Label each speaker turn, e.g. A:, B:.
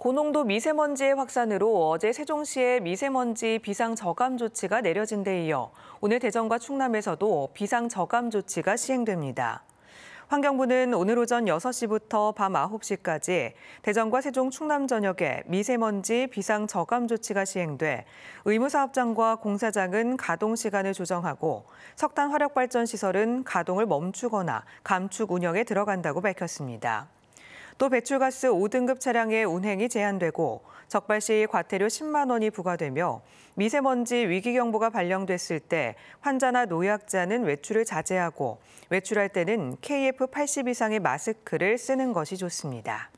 A: 고농도 미세먼지의 확산으로 어제 세종시에 미세먼지 비상 저감 조치가 내려진 데 이어 오늘 대전과 충남에서도 비상 저감 조치가 시행됩니다. 환경부는 오늘 오전 6시부터 밤 9시까지 대전과 세종 충남 전역에 미세먼지 비상 저감 조치가 시행돼 의무사업장과 공사장은 가동 시간을 조정하고 석탄 화력발전 시설은 가동을 멈추거나 감축 운영에 들어간다고 밝혔습니다. 또 배출가스 5등급 차량의 운행이 제한되고 적발 시 과태료 10만 원이 부과되며 미세먼지 위기경보가 발령됐을 때 환자나 노약자는 외출을 자제하고 외출할 때는 KF80 이상의 마스크를 쓰는 것이 좋습니다.